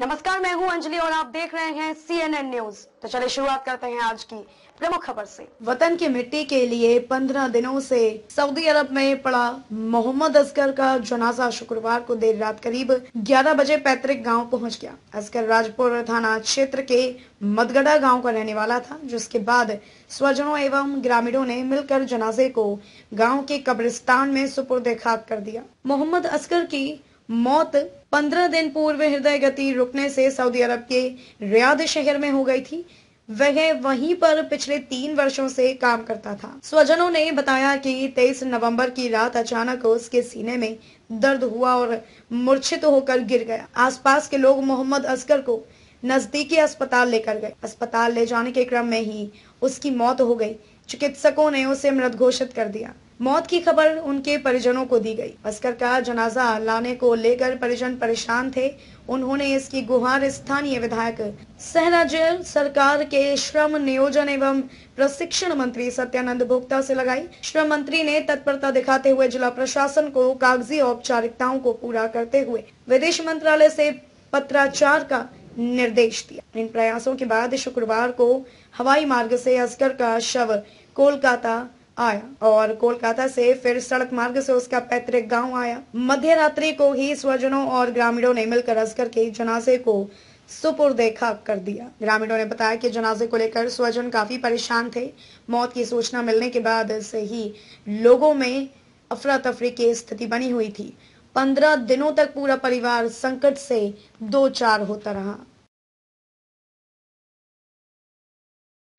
नमस्कार मैं हूं अंजलि और आप देख रहे हैं सी एन एन न्यूज तो चलिए शुरुआत करते हैं आज की प्रमुख खबर से वतन की मिट्टी के लिए पंद्रह दिनों से सऊदी अरब में पड़ा मोहम्मद असगर का जनाजा शुक्रवार को देर रात करीब ग्यारह बजे पैतृक गांव पहुंच गया असगर राजपुर थाना क्षेत्र के मदगड़ा गांव का रहने वाला था जिसके बाद स्वजनों एवं ग्रामीणों ने मिलकर जनाजे को गाँव के कब्रिस्तान में सुपुर्द खाक कर दिया मोहम्मद असगर की मौत 15 दिन पूर्व हृदय गति रुकने से सऊदी अरब के रियाद शहर में हो गई थी वह वहीं पर पिछले तीन वर्षों से काम करता था स्वजनों ने बताया कि 23 नवंबर की रात अचानक उसके सीने में दर्द हुआ और मूर्छित होकर गिर गया आसपास के लोग मोहम्मद असगर को नजदीकी अस्पताल लेकर गए अस्पताल ले जाने के क्रम में ही उसकी मौत हो गई चिकित्सकों ने उसे मृत घोषित कर दिया मौत की खबर उनके परिजनों को दी गई अस्कर का जनाजा लाने को लेकर परिजन परेशान थे उन्होंने इसकी गुहार स्थानीय विधायक जेल सरकार के श्रम नियोजन एवं प्रशिक्षण मंत्री सत्यानंद भोक्ता से लगाई श्रम मंत्री ने तत्परता दिखाते हुए जिला प्रशासन को कागजी औपचारिकताओं को पूरा करते हुए विदेश मंत्रालय से पत्राचार का निर्देश दिया इन प्रयासों के बाद शुक्रवार को हवाई मार्ग से अस्कर का शव कोलकाता आया और कोलकाता से फिर सड़क मार्ग से उसका पैतृक गांव आया मध्य रात्रि को ही स्वजनों और ग्रामीणों ने मिलकर अस्कर के जनाजे को सुपुर्द खाक कर दिया ग्रामीणों ने बताया कि जनाजे को लेकर स्वजन काफी परेशान थे मौत की सूचना मिलने के बाद से ही लोगों में अफरा तफरी की स्थिति बनी हुई थी पंद्रह दिनों तक पूरा परिवार संकट से दो चार होता रहा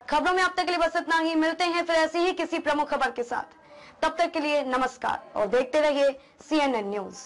खबरों में अब तक के लिए बस इतना ही मिलते हैं फिर ऐसी ही किसी प्रमुख खबर के साथ तब तक के लिए नमस्कार और देखते रहिए सीएनएन न्यूज